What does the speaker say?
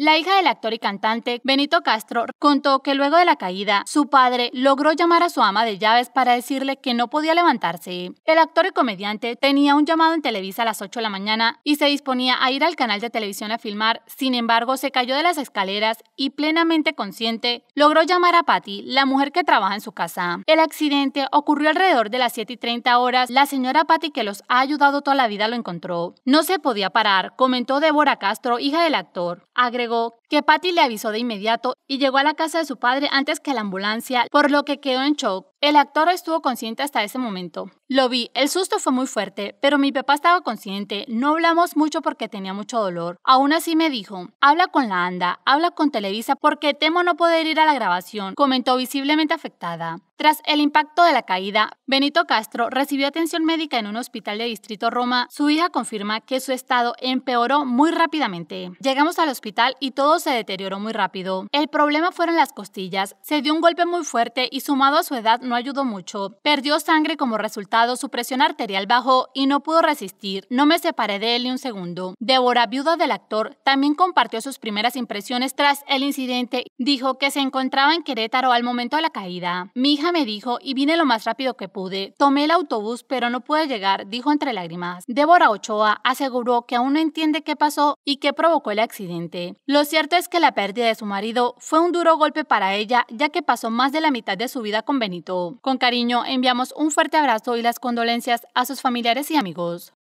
La hija del actor y cantante Benito Castro contó que luego de la caída, su padre logró llamar a su ama de llaves para decirle que no podía levantarse. El actor y comediante tenía un llamado en Televisa a las 8 de la mañana y se disponía a ir al canal de televisión a filmar, sin embargo se cayó de las escaleras y plenamente consciente logró llamar a Patty, la mujer que trabaja en su casa. El accidente ocurrió alrededor de las 7 y 30 horas. La señora Patty que los ha ayudado toda la vida lo encontró. No se podía parar, comentó Débora Castro, hija del actor que Patty le avisó de inmediato y llegó a la casa de su padre antes que la ambulancia, por lo que quedó en shock. El actor estuvo consciente hasta ese momento. Lo vi, el susto fue muy fuerte, pero mi papá estaba consciente, no hablamos mucho porque tenía mucho dolor. Aún así me dijo, habla con la ANDA, habla con Televisa porque temo no poder ir a la grabación, comentó visiblemente afectada. Tras el impacto de la caída, Benito Castro recibió atención médica en un hospital de Distrito Roma. Su hija confirma que su estado empeoró muy rápidamente. Llegamos al hospital y todo se deterioró muy rápido. El problema fueron las costillas. Se dio un golpe muy fuerte y sumado a su edad no ayudó mucho. Perdió sangre como resultado, su presión arterial bajó y no pudo resistir. No me separé de él ni un segundo. Débora, viuda del actor, también compartió sus primeras impresiones tras el incidente. Dijo que se encontraba en Querétaro al momento de la caída. Mi hija me dijo y vine lo más rápido que pude. Tomé el autobús pero no pude llegar, dijo entre lágrimas. Débora Ochoa aseguró que aún no entiende qué pasó y qué provocó el accidente. Lo cierto es que la pérdida de su marido fue un duro golpe para ella ya que pasó más de la mitad de su vida con Benito. Con cariño enviamos un fuerte abrazo y las condolencias a sus familiares y amigos.